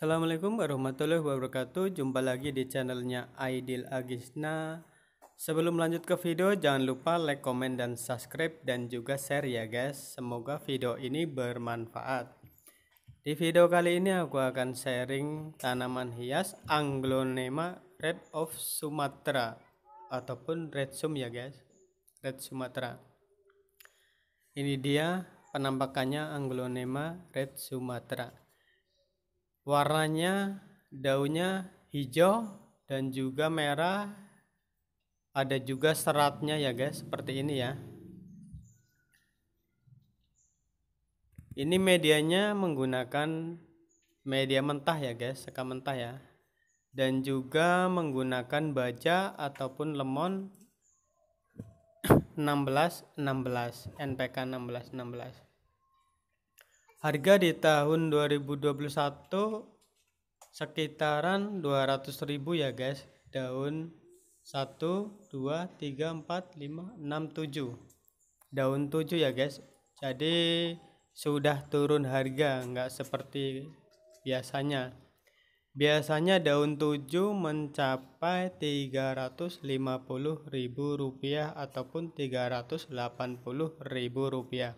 Assalamualaikum warahmatullahi wabarakatuh Jumpa lagi di channelnya Aidil Agisna Sebelum lanjut ke video jangan lupa like, komen, dan subscribe Dan juga share ya guys Semoga video ini bermanfaat Di video kali ini aku akan sharing tanaman hias Anglonema Red of Sumatra Ataupun Red Sum ya guys Red Sumatra Ini dia penampakannya Anglonema Red Sumatra warnanya daunnya hijau dan juga merah ada juga seratnya ya guys seperti ini ya ini medianya menggunakan media mentah ya guys sekam mentah ya dan juga menggunakan baja ataupun lemon 16 16 NPK 16 16 Harga di tahun 2021 sekitaran 200.000 ya guys. Daun 1 2 3 4 5 6 7. Daun 7 ya guys. Jadi sudah turun harga, nggak seperti biasanya. Biasanya daun 7 mencapai 350.000 rupiah ataupun 380.000 rupiah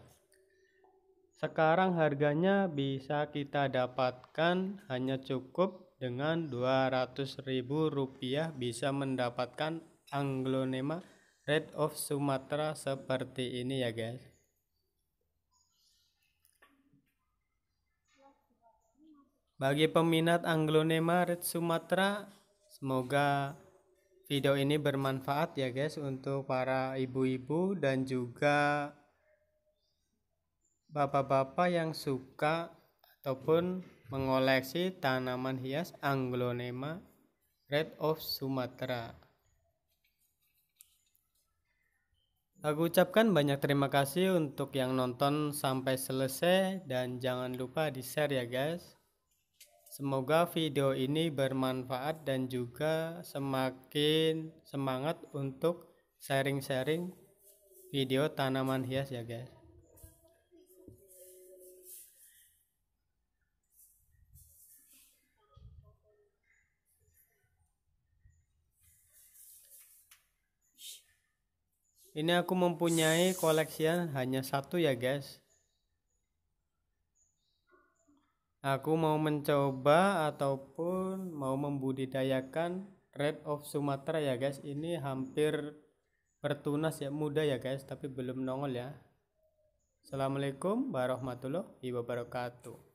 sekarang harganya bisa kita dapatkan hanya cukup dengan Rp200.000 bisa mendapatkan anglonema Red of Sumatera seperti ini ya guys. Bagi peminat anglonema Red Sumatera, semoga video ini bermanfaat ya guys untuk para ibu-ibu dan juga bapak-bapak yang suka ataupun mengoleksi tanaman hias anglonema red of Sumatera. Aku ucapkan banyak terima kasih untuk yang nonton sampai selesai dan jangan lupa di-share ya guys. Semoga video ini bermanfaat dan juga semakin semangat untuk sharing-sharing video tanaman hias ya guys. Ini aku mempunyai koleksian hanya satu ya guys. Aku mau mencoba ataupun mau membudidayakan Red of Sumatera ya guys. Ini hampir bertunas ya muda ya guys tapi belum nongol ya. Assalamualaikum warahmatullahi wabarakatuh.